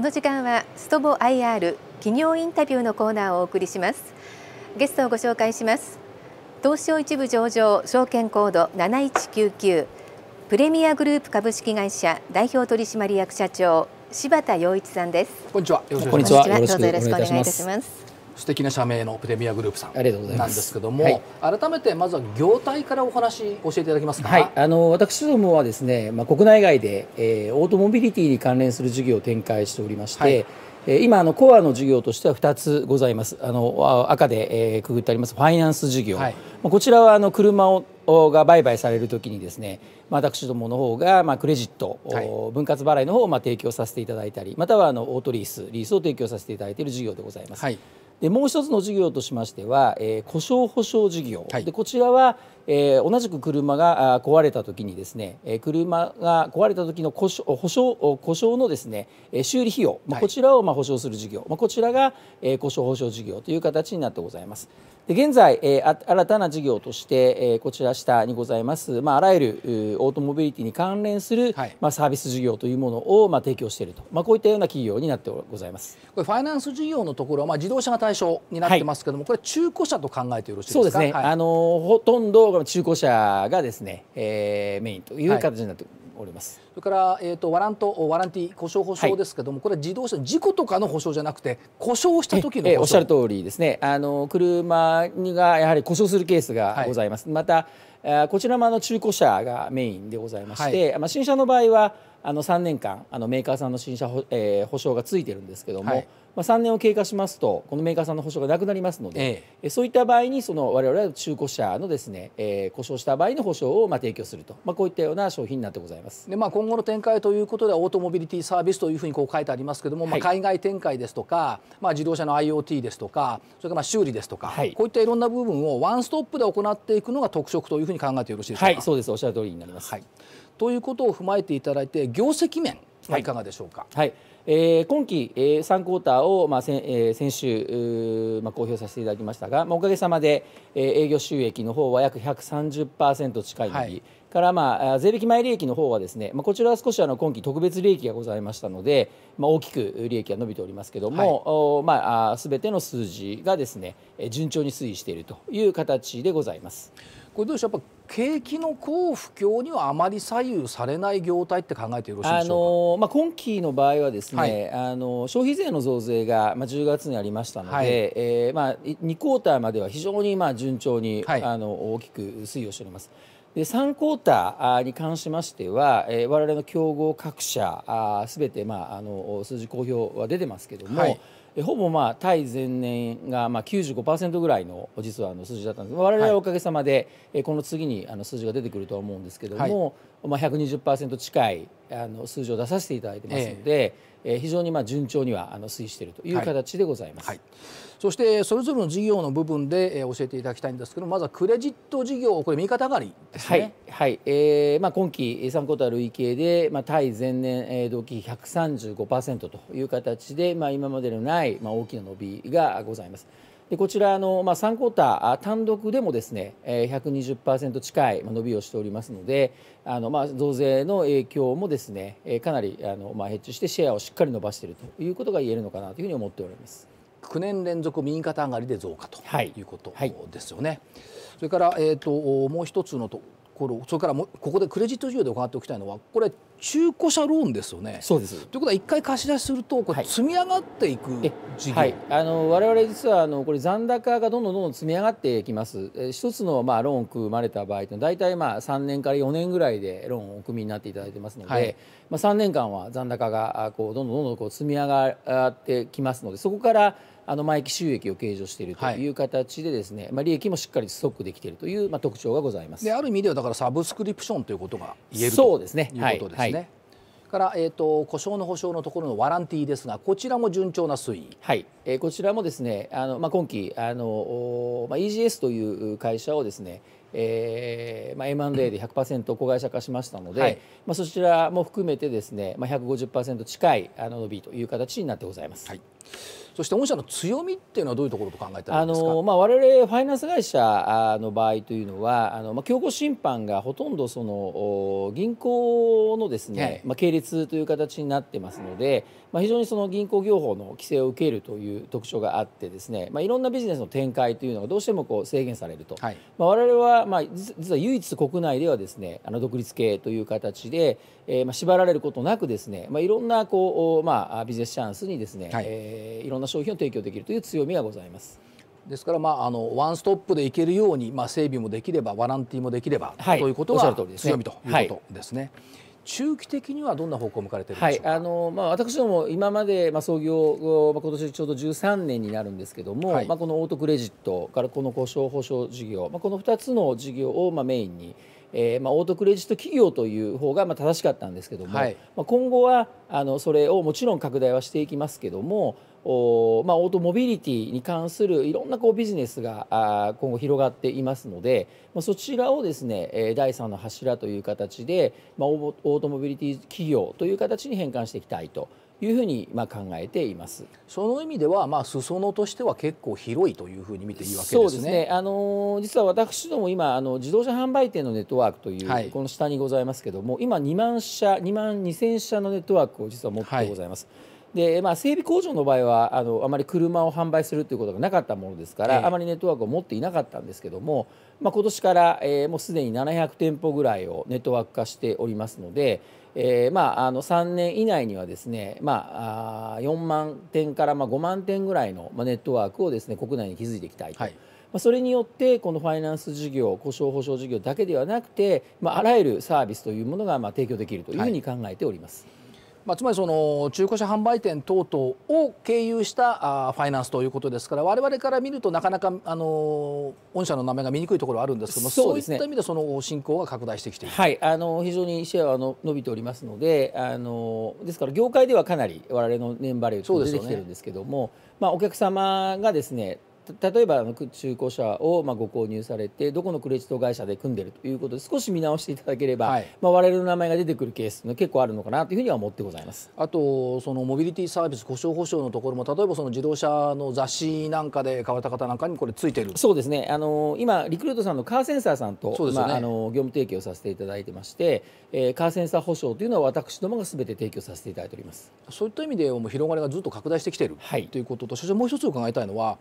この時間はストボ IR 企業インタビューのコーナーをお送りしますゲストをご紹介します東証一部上場証券コード7199プレミアグループ株式会社代表取締役社長柴田洋一さんですこんにちはよろしくお願いいたします素敵な社名のプレミアグループさんありがとうございますなんですけども、はい、改めてまずは業態からお話教えていただけますか、はい、あの私どもはですね、まあ、国内外で、えー、オートモビリティに関連する事業を展開しておりまして、はい今あのコアの事業としては2つございますあの赤で、えー、くぐってありますファイナンス事業、はい、こちらはあの車をが売買されるときにですね私どもの方がまあクレジット、はい、分割払いの方をまあ提供させていただいたりまたはあのオートリースリースを提供させていただいている事業でございます。はいでもう一つの事業としましては、えー、故障保証事業、はい、でこちらは、えー、同じく車が壊れた時にですね、え車が壊れた時の故障保証故障のですね修理費用、ま、あ、こちらをま保証する事業、まこちらが、え故障保証事業という形になってございます。で現在、え新たな事業として、えこちら下にございます、まあ、あらゆるオートモビリティに関連する、はい、まあ、サービス事業というものを、まあ、提供していると、まこういったような企業になってございます。これファイナンス事業のところは、ま自動車が対象になってますけども、はい、これ中古車と考えてよろしいですか。そうですね、はい、あのほとんどの中古車がですね、えー、メインという形になっております、はい、それから、えーと、ワラントワランティ故障保証ですけども、はい、これは自動車事故とかの保証じゃなくて故障した時の保証、えー、おっしゃる通りですねあの車がやはり故障するケースがございます、はい、またこちらもあの中古車がメインでございまして、まあ、新車の場合はあの3年間あのメーカーさんの新車保,、えー、保証がついてるんですけども、はい、まあ、3年を経過しますとこのメーカーさんの保証がなくなりますので、ええ、そういった場合にその我々は中古車のですね、えー、故障した場合の保証をまあ提供すると、まあ、こういったような商品になってございますで、まあ、今後の展開ということでオートモビリティサービスというふうにこう書いてありますけども、はい、まあ、海外展開ですとか、まあ、自動車の IoT ですとかそれからまあ修理ですとか、はい、こういったいろんな部分をワンストップで行っていくのが特色というふうに考えてよろしいですか。はい、そうですおっしゃる通りになります、はいということを踏まえていただいて業績面はいかがでしょうか。はい、はいえー、今期、えー、3クォーターを、まあ先えー、先週、まあ、公表させていただきましたが、まあ、おかげさまで、えー、営業収益の方は約130%近い伸び、はい、から、まあ、税引き前利益の方はですね、まあ、こちらは少しあの今期特別利益がございましたので、まあ、大きく利益が伸びておりますけれども、はい、まあ、すべての数字がですね順調に推移しているという形でございます。これどうでしょうやっぱ景気の好不況にはあまり左右されない業態って考えてよろしいでしょうか、あのまあ、今期の場合はですね、はい、あの消費税の増税が、まあ、10月にありましたので、はい、えー、まあ、2クォーターまでは非常に、まあ、順調に、はい、あの大きく推移をしております。で3クォーターに関しましては、えー、我々の競合各社すべて、まあ、あの数字公表は出てますけれども、はいほぼまあ対前年がまあ95%ぐらいの実はあの数字だったんです我々はおかげさまで、はい、この次にあの数字が出てくるとは思うんですけども、はいまあ、120%近いあの数字を出させていただいてますので、えー、えー、非常にまあ順調にはあの推移しているという形でございます、はいはい、そしてそれぞれの事業の部分で、えー、教えていただきたいんですけどまずはクレジット事業これ右方上がりですねはい、はいえーまあ、今期3クォータ累計で、まあ、対前年、えー、同期比135%という形で、まあ、今までのない、まあ、大きな伸びがございます。でこちらの、まあ、3クォーター単独でもですね120%近い伸びをしておりますのであの、まあ、増税の影響もですねかなりあの、まあ、ヘッジしてシェアをしっかり伸ばしているということが言えるのかなというふうに思っております。9年連続右肩上がりで増加ということですよね。はいはい、それから、えーと、もう一つのところそれからもここでクレジット需要で伺っておきたいのはこれ中古車ローンですよね。そうですということは一回貸し出しするとこれ積み上がっていく事業、はい、はい、あの我々実はあのこれ残高がどんどんどんどん積み上がっていきます。一つのまあローン組まれた場合大体、まあ3年から4年ぐらいでローンをお組みになっていただいてますので、はい、まあ3年間は残高がこうどんどんどんどんこう積み上がってきますのでそこからあの毎期収益を計上しているという形でですね、はい、まあ利益もしっかりストックできているというまあ特徴がございます。である意味ではだからサブスクリプションということが言えるそうですね。いうことですね。はいね。はい、から、えーと、故障の保証のところのワランティーですがこちらも順調な推移、はいえー、こちらもですねあの、まあ、今期あの、まあ、EGS という会社をですねえーまあ、M&A で100%子会社化しましたので、はい、まあ、そちらも含めてですね、まあ150、150%近いあの伸びという形になってございます。はいそして御社の強みっていうのはどういうところと考えたらいいですかあの、まあ、我々ファイナンス会社の場合というのはあの、まあ、強行審判がほとんどその銀行のですね、はい、まあ、系列という形になってますので、まあ、非常にその銀行業法の規制を受けるという特徴があってですね、まあ、いろんなビジネスの展開というのがどうしてもこう制限されると、はい、まあ、我々は、まあ、実は唯一国内ではですねあの独立系という形で、えー、まあ縛られることなくですね、まあ、いろんなこう、まあ、ビジネスチャンスにですね、はいえいろんな商品を提供できるという強みがございます。ですから、まあ、あのワンストップでいけるように、まあ、整備もできればワランティーもできれば、はい、ということが強みということですね。中期的にはどんな方向を向かれてるはい、あのまあ私ども今までまあ創業今年ちょうど13年になるんですけども、はい、まあこのオートクレジットからこの故障保証事業、まあこの2つの事業をまあメインに。えーまあ、オートクレジット企業という方がまあ正しかったんですけども、はい、まあ、今後はあのそれをもちろん拡大はしていきますけども、おまあ、オートモビリティに関するいろんなこうビジネスがあ今後広がっていますので、まあ、そちらをですね第3の柱という形で、まあ、オートモビリティ企業という形に変換していきたいというふうにまあ考えていますその意味では、まあ、裾野としては結構広いというふうに見ていいわけですね。そうですねあの実は私ども今あの自動車販売店のネットワークという、はい、この下にございますけども今2万社2万2000社のネットワークを実は持ってございます。はいで、まあ、整備工場の場合はあのあまり車を販売するということがなかったものですから、ええ、あまりネットワークを持っていなかったんですけども、まあ、今年から、えー、もうすでに700店舗ぐらいをネットワーク化しておりますので、えーまあ、あの3年以内にはですね、まあ、あ4万点からまあ5万点ぐらいのネットワークをですね国内に築いていきたいと。はいまあ、それによってこのファイナンス事業故障保証事業だけではなくて、まあ、あらゆるサービスというものがまあ提供できるというふうに考えております。はいまあ、つまりその中古車販売店等々を経由したあファイナンスということですから我々から見るとなかなかあの御社の名前が見にくいところはあるんですけどもそう、いった意味でその進行が拡大してきている、はい、あの非常にシェアはの伸びておりますのであのですから業界ではかなり我々の年払いが出てきてるんですけども、ね、まあ、お客様がですね例えば中古車をご購入されてどこのクレジット会社で組んでるということで少し見直していただければ、はいまあ、我々の名前が出てくるケースの結構あるのかなというふうには思ってございますあとそのモビリティサービス故障保証のところも例えばその自動車の雑誌なんかで買われた方なんかにこれついてるそうですねあの今リクルートさんのカーセンサーさんと、ね、まあ、あの業務提供させていただいてまして、えー、カーセンサー保証というのは私どもがすべて提供させていただいておりますそういった意味でも広がりがずっと拡大してきている、はい、ということと所しもう一つ伺いたいのは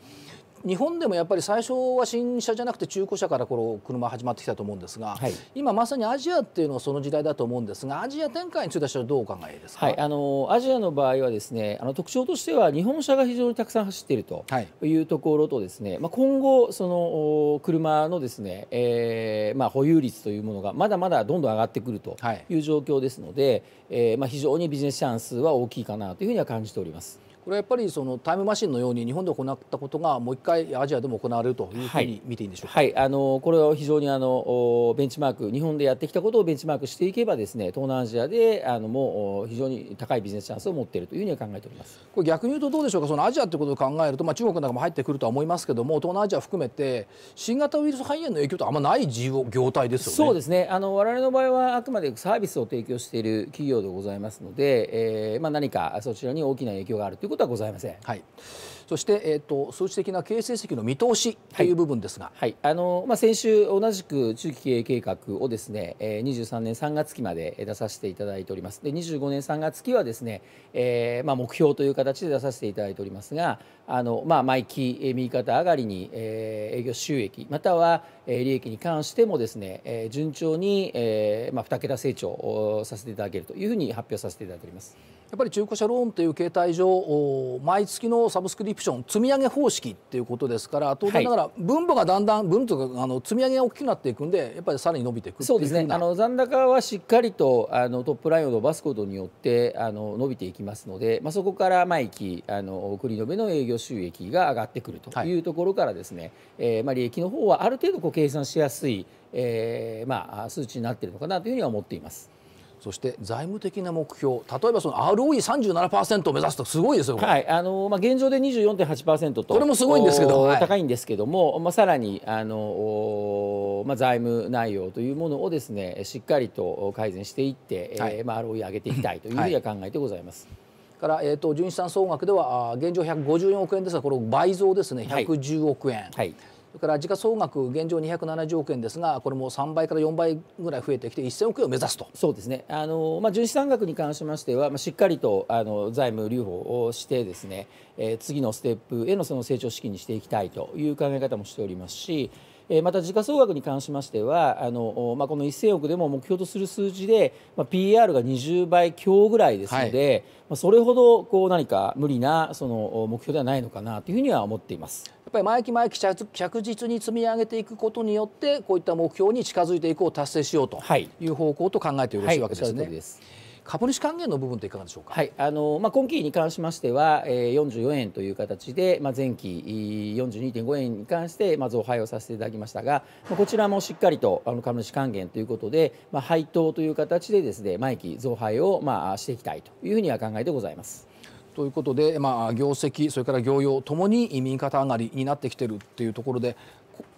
日本でもやっぱり最初は新車じゃなくて中古車からこの車始まってきたと思うんですが、はい、今まさにアジアっていうのはその時代だと思うんですがアジア展開についてはどうお考えですか、はい、あのアジアの場合はですねあの特徴としては日本車が非常にたくさん走っているというところとですね、はい、まあ、今後その車のですね、えーまあ、保有率というものがまだまだどんどん上がってくるという状況ですので、えまあ、非常にビジネスチャンスは大きいかなというふうには感じております。これはやっぱりそのタイムマシンのように日本で行ったことがもう一回アジアでも行われるというふうに見ていいんでしょうか、はい、はい、あのこれは非常にあのベンチマーク日本でやってきたことをベンチマークしていけばですね東南アジアであのもう非常に高いビジネスチャンスを持っているというふうに考えておりますこれ逆に言うとどうでしょうかそのアジアということを考えると、まあ、中国なんかも入ってくるとは思いますけども東南アジア含めて新型ウイルス肺炎の影響とあんまない業態ですよね。そうですねあの我々の場合はあくまでサービスを提供している企業でございますので、えーまあ、何かそちらに大きな影響があるということはございません。はいそして、えーと、数値的な経営成績の見通しという部分ですが、はい、はい、あのまあ、先週、同じく中期経営計画をですね、えー、23年3月期まで出させていただいております。で25年3月期はですね、えーまあ、目標という形で出させていただいておりますがあの、まあ、毎期右肩上がりに、えー、営業収益または利益に関してもですね、えー、順調に、えーまあ、2桁成長をさせていただけるというふうに発表させていただいております。やっぱり中古車ローンという形態上毎月のサブスクリププション積み上げ方式っていうことですから当然ながら分母がだんだん分とかあの積み上げが大きくなっていくんでやっぱりさらに伸びていくそうですねあの残高はしっかりとあのトップラインを伸ばすことによってあの伸びていきますので、まあ、そこから毎期あの繰り延べの営業収益が上がってくるというところからですね、はい、えー、まあ、利益の方はある程度こう計算しやすい、えーまあ、数値になっているのかなというふうには思っています。そして財務的な目標、例えばその ROE37% を目指すとすごいですよ、はいあのまあ、現状で24.8%と、これもすごいんですけど、はい、高いんですけども、まあ、さらにあの、まあ、財務内容というものをです、ね、しっかりと改善していって、はい、えー、まあ、ROE 上げていきたいというふうには考えてございます。はいから、えーと、純資産総額では現状154億円ですがこれ倍増ですね110億円、はいはい、それから時価総額現状270億円ですがこれも3倍から4倍ぐらい増えてきて1000億円を目指すとそうですねあの、まあ、純資産額に関しましては、まあ、しっかりとあの財務留保をしてですね、えー、次のステップへのその成長資金にしていきたいという考え方もしておりますしまた時価総額に関しましてはあの、まあ、この1000億でも目標とする数字で、まあ、PR が20倍強ぐらいですので、はい、まあ、それほどこう何か無理なその目標ではないのかなというふうには思っています。っぱり毎期毎期着実に積み上げていくことによってこういった目標に近づいていくを達成しようという方向と考えてよろしいわけですね。はいはい株主還元の部分っていかがでしょうか。はい、あのまあ今期に関しましては、え四44円という形で、まあ前期42.5円に関してまあ増配をさせていただきましたが、まあ、こちらもしっかりとあの株主還元ということで、まあ配当という形でですね、毎期増配をまあしていきたいというふうには考えてございます。ということで、まあ、業績それから業用ともに右肩上がりになってきてるっていうところで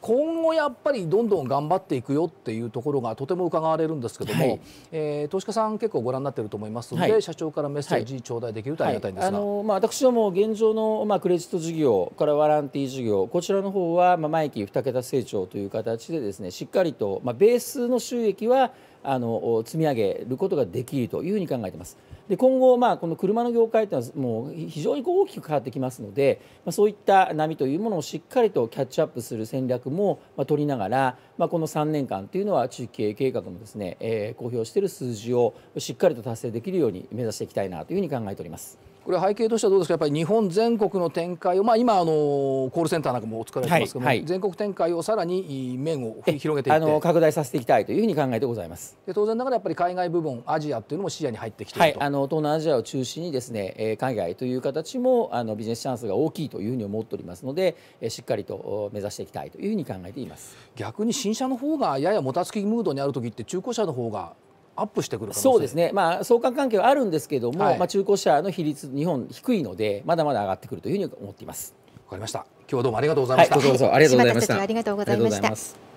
今後やっぱりどんどん頑張っていくよっていうところがとても伺われるんですけども、はい、えー、投資家さん結構ご覧になってると思いますので、はい、社長からメッセージ頂戴できるとありがたいんですが、はい、あのまあ、私ども現状の、まあ、クレジット事業からワランティー事業こちらの方は、まあ、毎期2桁成長という形でですねしっかりと、まあ、ベースの収益はあの積み上げることができるというふうに考えています。で今後、まあ、この車の業界というのはもう非常にこう大きく変わってきますので、まあ、そういった波というものをしっかりとキャッチアップする戦略も取りながら、まあ、この3年間というのは中域経営計画のですね、えー、公表している数字をしっかりと達成できるように目指していきたいなというふうに考えております。これ背景としてはどうですかやっぱり日本全国の展開を、まあ、今あのコールセンターなんかもお疲れしますけども、はいはい、全国展開をさらに面を広げていって拡大させていきたいというふうに考えてございますで当然ながらやっぱり海外部分アジアというのも視野に入ってきていると、はい、あの東南アジアを中心にですね、え海外という形もあのビジネスチャンスが大きいというふうに思っておりますので、えしっかりと目指していきたいというふうに考えています逆に新車の方がややもたつきムードにある時って中古車の方がアップしてくるそうですね、まあ、相関関係はあるんですけれども、はい、まあ、中古車の比率、日本低いので、まだまだ上がってくるというふうに思っていますわかりました、今日はどうもありがとうございました。はい、どうぞありがとうございました。ありがとうございました。